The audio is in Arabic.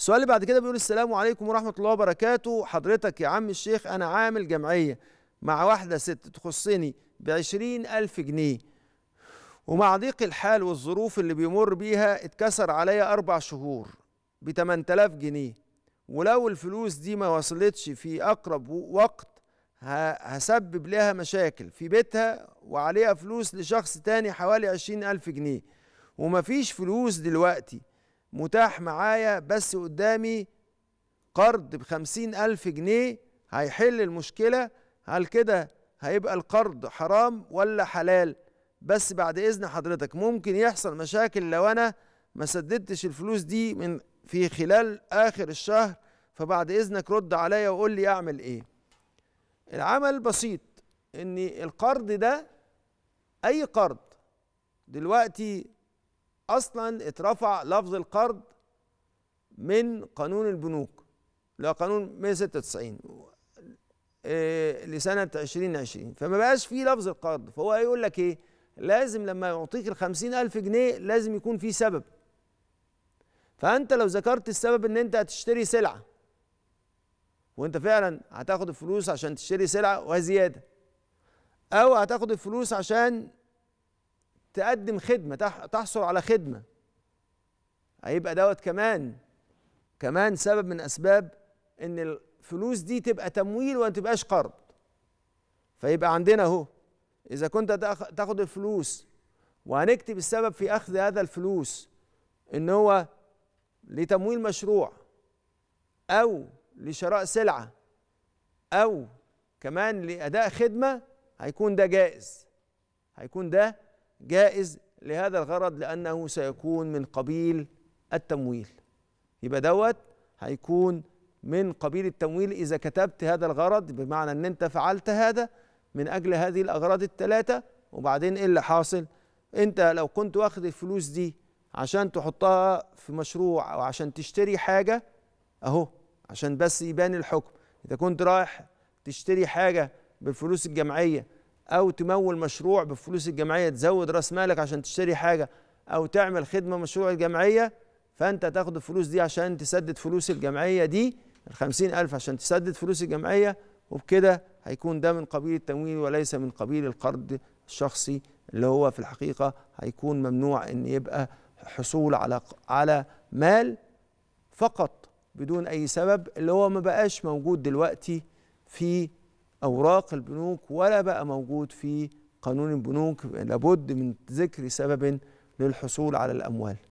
السؤال اللي بعد كده بيقول السلام عليكم ورحمه الله وبركاته حضرتك يا عم الشيخ انا عامل جمعيه مع واحده ست تخصني بعشرين ألف جنيه ومع ضيق الحال والظروف اللي بيمر بيها اتكسر عليا أربع شهور ب 8000 جنيه ولو الفلوس دي ما وصلتش في أقرب وقت هسبب لها مشاكل في بيتها وعليها فلوس لشخص تاني حوالي عشرين ألف جنيه ومفيش فلوس دلوقتي متاح معايا بس قدامي قرض بخمسين ألف جنيه هيحل المشكلة هل كده هيبقى القرض حرام ولا حلال بس بعد إذن حضرتك ممكن يحصل مشاكل لو أنا ما سددتش الفلوس دي من في خلال آخر الشهر فبعد إذنك رد عليا وقول لي أعمل إيه العمل بسيط إن القرض ده أي قرض دلوقتي اصلا اترفع لفظ القرض من قانون البنوك لقانون قانون 196 آه، لسنة 2020 فما بقاش فيه لفظ القرض فهو يقول لك ايه لازم لما يعطيك الخمسين ألف جنيه لازم يكون فيه سبب فأنت لو ذكرت السبب إن أنت هتشتري سلعة وأنت فعلا هتاخد الفلوس عشان تشتري سلعة وزيادة أو هتاخد الفلوس عشان تقدم خدمه تحصل على خدمه هيبقى دوت كمان كمان سبب من اسباب ان الفلوس دي تبقى تمويل وما تبقاش قرض فيبقى عندنا اهو اذا كنت تاخد الفلوس وهنكتب السبب في اخذ هذا الفلوس ان هو لتمويل مشروع او لشراء سلعه او كمان لاداء خدمه هيكون ده جائز هيكون ده جائز لهذا الغرض لأنه سيكون من قبيل التمويل يبقى دوت هيكون من قبيل التمويل إذا كتبت هذا الغرض بمعنى أن أنت فعلت هذا من أجل هذه الأغراض الثلاثة وبعدين إيه اللي حاصل؟ أنت لو كنت واخد الفلوس دي عشان تحطها في مشروع أو عشان تشتري حاجة أهو عشان بس يبان الحكم إذا كنت رايح تشتري حاجة بالفلوس الجمعية او تمول مشروع بفلوس الجمعيه تزود راس مالك عشان تشتري حاجه او تعمل خدمه مشروع الجمعيه فانت تاخد الفلوس دي عشان تسدد فلوس الجمعيه دي ال ألف عشان تسدد فلوس الجمعيه وبكده هيكون ده من قبيل التمويل وليس من قبيل القرض الشخصي اللي هو في الحقيقه هيكون ممنوع ان يبقى حصول على على مال فقط بدون اي سبب اللي هو ما بقاش موجود دلوقتي في أوراق البنوك ولا بقى موجود في قانون البنوك لابد من ذكر سبب للحصول على الأموال